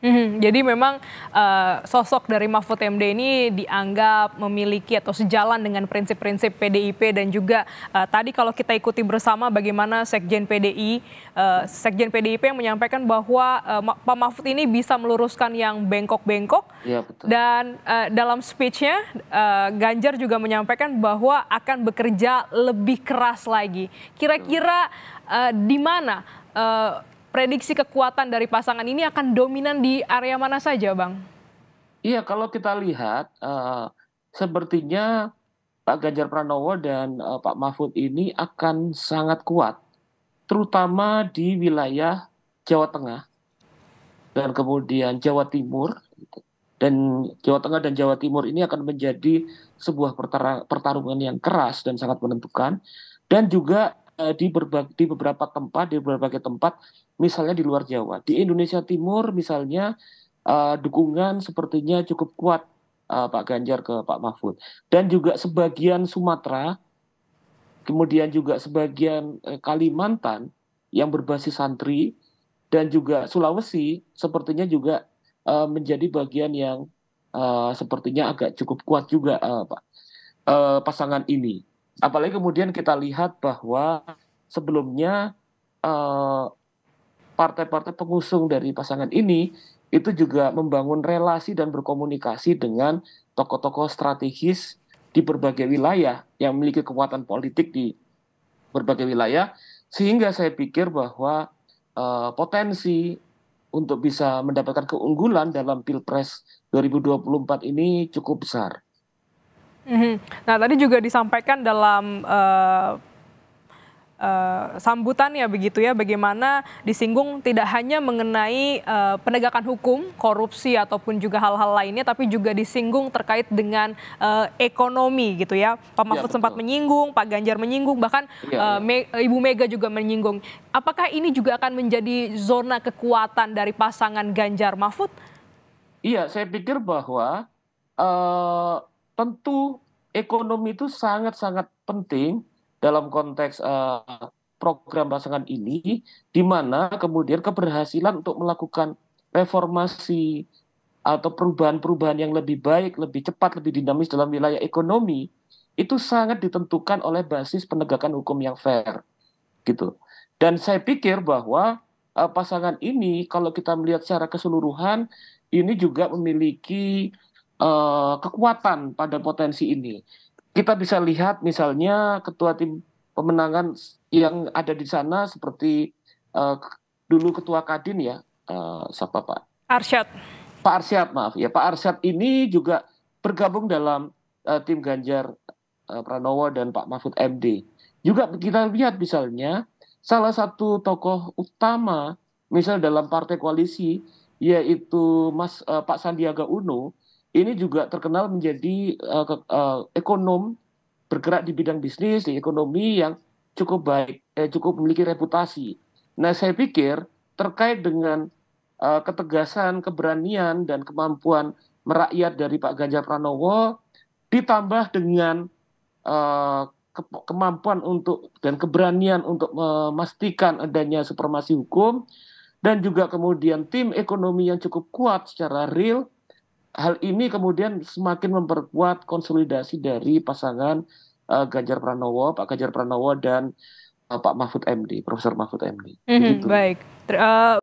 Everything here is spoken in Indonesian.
Hmm, jadi memang uh, sosok dari Mahfud MD ini dianggap memiliki atau sejalan dengan prinsip-prinsip PDIP dan juga uh, tadi kalau kita ikuti bersama bagaimana Sekjen PDI, uh, eh, Sekjen PDIP yang menyampaikan bahwa uh, Pak Mahfud ini bisa meluruskan yang bengkok-bengkok ya, dan uh, dalam speechnya uh, Ganjar juga menyampaikan bahwa akan bekerja lebih keras lagi. Kira-kira uh, di mana? Uh, prediksi kekuatan dari pasangan ini akan dominan di area mana saja, Bang? Iya, kalau kita lihat uh, sepertinya Pak Ganjar Pranowo dan uh, Pak Mahfud ini akan sangat kuat, terutama di wilayah Jawa Tengah dan kemudian Jawa Timur dan Jawa Tengah dan Jawa Timur ini akan menjadi sebuah pertarungan yang keras dan sangat menentukan dan juga Eh, di berbagai di beberapa tempat di berbagai tempat misalnya di luar Jawa di Indonesia Timur misalnya uh, dukungan sepertinya cukup kuat uh, Pak Ganjar ke Pak Mahfud dan juga sebagian Sumatera kemudian juga sebagian uh, Kalimantan yang berbasis santri dan juga Sulawesi sepertinya juga uh, menjadi bagian yang uh, sepertinya agak cukup kuat juga uh, Pak uh, pasangan ini Apalagi kemudian kita lihat bahwa sebelumnya eh, partai-partai uh, pengusung dari pasangan ini itu juga membangun relasi dan berkomunikasi dengan tokoh-tokoh strategis di berbagai wilayah yang memiliki kekuatan politik di berbagai wilayah sehingga saya pikir bahwa uh, potensi untuk bisa mendapatkan keunggulan dalam Pilpres 2024 ini cukup besar. Mhm. Nah tadi juga disampaikan dalam uh, Uh, ya begitu ya bagaimana disinggung tidak hanya mengenai uh, penegakan hukum korupsi ataupun juga hal-hal lainnya tapi juga disinggung terkait dengan uh, ekonomi gitu ya Pak iya, Mahfud ya, sempat menyinggung Pak Ganjar menyinggung bahkan ya. Uh, Me Ibu Mega juga menyinggung apakah ini juga akan menjadi zona kekuatan dari pasangan Ganjar Mahfud? Iya saya pikir bahwa uh, tentu ekonomi itu sangat-sangat penting dalam konteks uh, program pasangan ini, di mana kemudian keberhasilan untuk melakukan reformasi atau perubahan-perubahan yang lebih baik, lebih cepat, lebih dinamis dalam wilayah ekonomi itu sangat ditentukan oleh basis penegakan hukum yang fair, gitu. Dan saya pikir bahwa uh, pasangan ini kalau kita melihat secara keseluruhan ini juga memiliki uh, kekuatan pada potensi ini. Kita bisa lihat misalnya ketua tim pemenangan yang ada di sana seperti uh, dulu ketua Kadin ya, uh, siapa Pak? Arsyad. Pak Arsyad, maaf ya. Pak Arsyad ini juga bergabung dalam uh, tim Ganjar uh, Pranowo dan Pak Mahfud MD. Juga kita lihat misalnya salah satu tokoh utama misal dalam partai koalisi yaitu Mas uh, Pak Sandiaga Uno ini juga terkenal menjadi uh, uh, ekonom bergerak di bidang bisnis di ekonomi yang cukup baik eh, cukup memiliki reputasi. Nah saya pikir terkait dengan uh, ketegasan, keberanian dan kemampuan merakyat dari Pak Ganjar Pranowo ditambah dengan uh, ke kemampuan untuk dan keberanian untuk memastikan adanya supremasi hukum dan juga kemudian tim ekonomi yang cukup kuat secara real hal ini kemudian semakin memperkuat konsolidasi dari pasangan uh, Ganjar Pranowo, Pak Ganjar Pranowo dan uh, Pak Mahfud MD, Profesor Mahfud MD. Mm -hmm, Baik. uh...